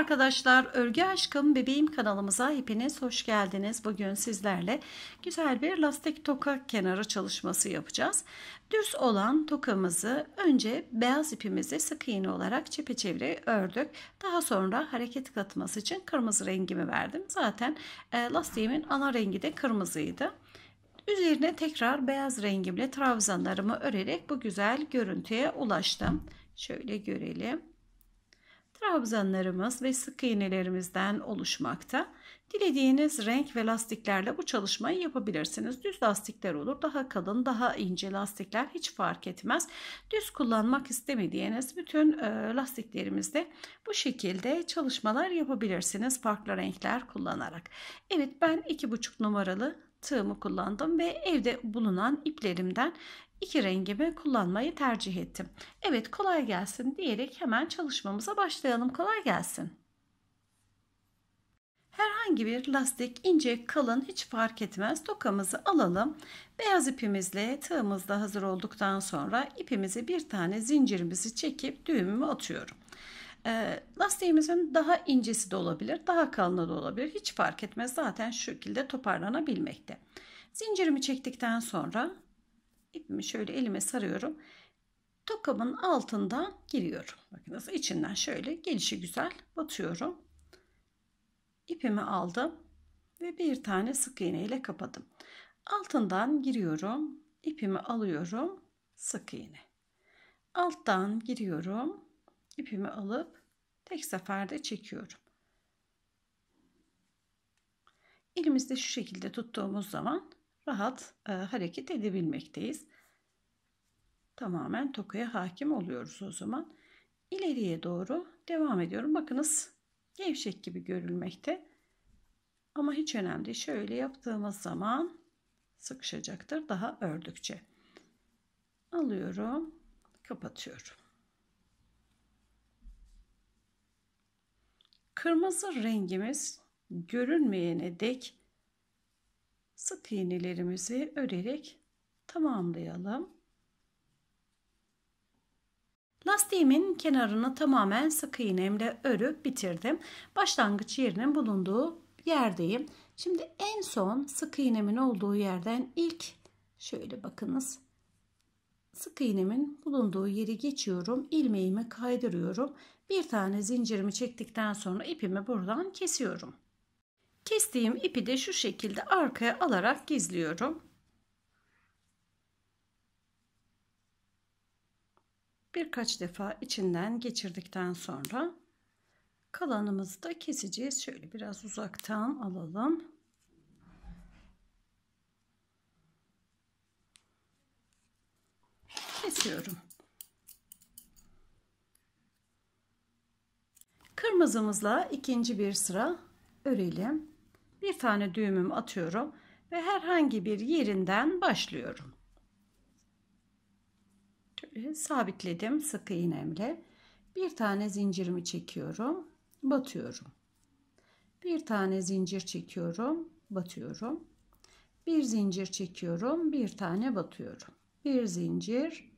arkadaşlar, Örgü Aşkım Bebeğim kanalımıza hepiniz hoş geldiniz. Bugün sizlerle güzel bir lastik toka kenarı çalışması yapacağız. Düz olan tokamızı önce beyaz ipimizi sık iğne olarak çepeçevre ördük. Daha sonra hareket katması için kırmızı rengimi verdim. Zaten e, lastiğimin ana rengi de kırmızıydı. Üzerine tekrar beyaz rengimle trabzanlarımı örerek bu güzel görüntüye ulaştım. Şöyle görelim trabzanlarımız ve sık iğnelerimizden oluşmakta. Dilediğiniz renk ve lastiklerle bu çalışmayı yapabilirsiniz. Düz lastikler olur, daha kalın, daha ince lastikler hiç fark etmez. Düz kullanmak istemediğiniz bütün e, lastiklerimizde bu şekilde çalışmalar yapabilirsiniz farklı renkler kullanarak. Evet ben 2,5 numaralı tığımı kullandım ve evde bulunan iplerimden iki rengimi kullanmayı tercih ettim. Evet kolay gelsin diyerek hemen çalışmamıza başlayalım. Kolay gelsin. Herhangi bir lastik ince kalın hiç fark etmez tokamızı alalım. Beyaz ipimizle tığımız da hazır olduktan sonra ipimizi bir tane zincirimizi çekip düğümümü atıyorum. E, lastiğimizin daha incesi de olabilir, daha kalını da olabilir. Hiç fark etmez zaten şu şekilde toparlanabilmekte. Zincirimi çektikten sonra ipimi şöyle elime sarıyorum. Tokamın altından giriyorum. Bakın nasıl içinden şöyle gelişi güzel batıyorum. İpimi aldım ve bir tane sık iğne ile kapadım. Altından giriyorum. ipimi alıyorum. Sık iğne. Alttan giriyorum. ipimi alıp tek seferde çekiyorum. Elimizde şu şekilde tuttuğumuz zaman rahat e, hareket edebilmekteyiz. Tamamen tokaya hakim oluyoruz o zaman. İleriye doğru devam ediyorum. Bakınız gevşek gibi görülmekte. Ama hiç önemli değil. Şöyle yaptığımız zaman sıkışacaktır daha ördükçe. Alıyorum, kapatıyorum. Kırmızı rengimiz görünmeyene dek sık iğnelerimizi örerek tamamlayalım. Lastiğimin kenarını tamamen sık iğnemle örüp bitirdim. Başlangıç yerinin bulunduğu yerdeyim. Şimdi en son sık iğnemin olduğu yerden ilk şöyle bakınız. Sık iğnemin bulunduğu yeri geçiyorum. ilmeğimi kaydırıyorum. Bir tane zincirimi çektikten sonra ipimi buradan kesiyorum. Kestiğim ipi de şu şekilde arkaya alarak gizliyorum. Birkaç defa içinden geçirdikten sonra kalanımızı da keseceğiz. Şöyle biraz uzaktan alalım. Kesiyorum. Kırmızımızla ikinci bir sıra örelim bir tane düğümüm atıyorum ve herhangi bir yerinden başlıyorum. sabitledim sık iğnemle. Bir tane zincirimi çekiyorum, batıyorum. Bir tane zincir çekiyorum, batıyorum. Bir zincir çekiyorum, bir tane batıyorum. Bir zincir,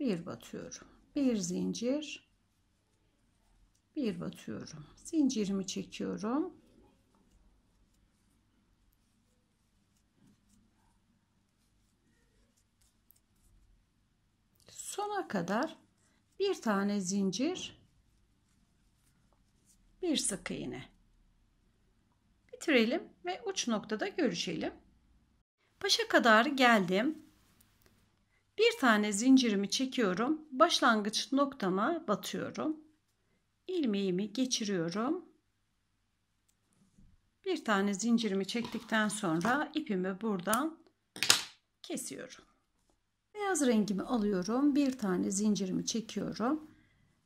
bir batıyorum. Bir zincir, bir batıyorum. Zincirimi çekiyorum, sonuna kadar bir tane zincir bir sık iğne bitirelim ve uç noktada görüşelim başa kadar geldim bir tane zincirimi çekiyorum başlangıç noktama batıyorum ilmeğimi geçiriyorum bir tane zincirimi çektikten sonra ipimi buradan kesiyorum Beyaz rengimi alıyorum. Bir tane zincirimi çekiyorum.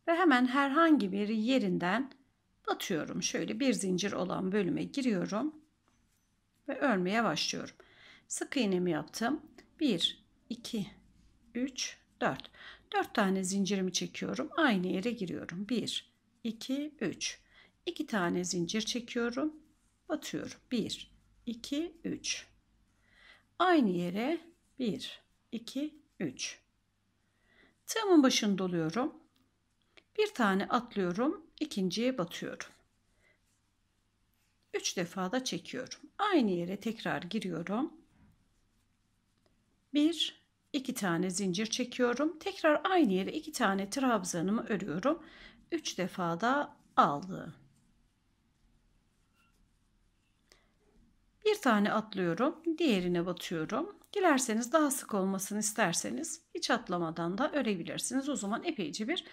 Ve hemen herhangi bir yerinden batıyorum. Şöyle bir zincir olan bölüme giriyorum. Ve örmeye başlıyorum. Sık iğnemi yaptım. 1, 2, 3, 4. 4 tane zincirimi çekiyorum. Aynı yere giriyorum. 1, 2, 3. 2 tane zincir çekiyorum. Batıyorum. 1, 2, 3. Aynı yere 1, 2, 3. Tığımın başını doluyorum. Bir tane atlıyorum. ikinciye batıyorum. 3 defa da çekiyorum. Aynı yere tekrar giriyorum. 1 2 tane zincir çekiyorum. Tekrar aynı yere 2 tane trabzanımı örüyorum. 3 defa da aldım. Bir tane atlıyorum, diğerine batıyorum. Gilerseniz daha sık olmasını isterseniz hiç atlamadan da örebilirsiniz. O zaman epeyce bir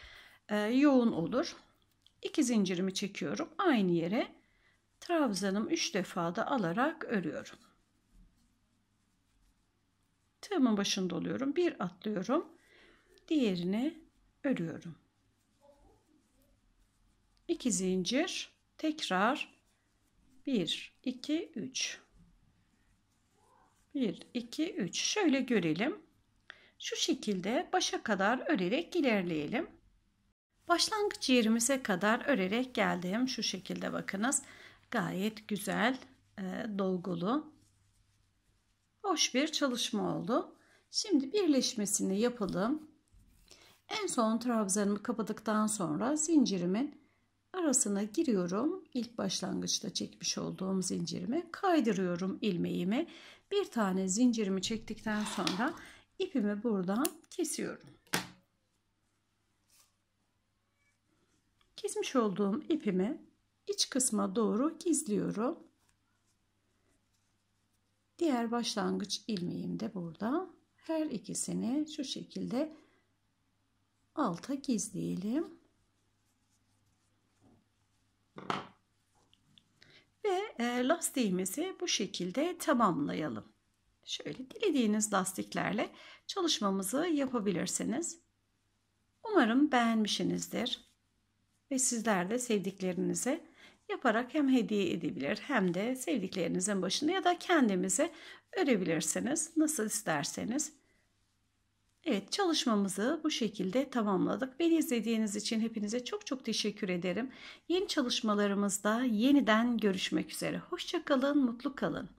e, yoğun olur. İki zincirimi çekiyorum. Aynı yere trabzanım 3 defa da alarak örüyorum. Tığımın başında oluyorum. Bir atlıyorum. Diğerini örüyorum. İki zincir tekrar 1 2 3 1, 2, 3. Şöyle görelim. Şu şekilde başa kadar örerek ilerleyelim. Başlangıç yerimize kadar örerek geldim. Şu şekilde bakınız. Gayet güzel, e, dolgulu, hoş bir çalışma oldu. Şimdi birleşmesini yapalım. En son trabzanımı kapadıktan sonra zincirimin arasına giriyorum. İlk başlangıçta çekmiş olduğum zincirimi kaydırıyorum ilmeğimi. Bir tane zincirimi çektikten sonra ipimi buradan kesiyorum. Kesmiş olduğum ipimi iç kısma doğru gizliyorum. Diğer başlangıç ilmeğim de burada. Her ikisini şu şekilde alta gizleyelim. Ve e, lastiğimizi bu şekilde tamamlayalım. Şöyle dilediğiniz lastiklerle çalışmamızı yapabilirsiniz. Umarım beğenmişsinizdir ve sizler de sevdiklerinize yaparak hem hediye edebilir hem de sevdiklerinizin başında ya da kendimize örebilirsiniz. Nasıl isterseniz. Evet çalışmamızı bu şekilde tamamladık. Beni izlediğiniz için hepinize çok çok teşekkür ederim. Yeni çalışmalarımızda yeniden görüşmek üzere. Hoşçakalın, mutlu kalın.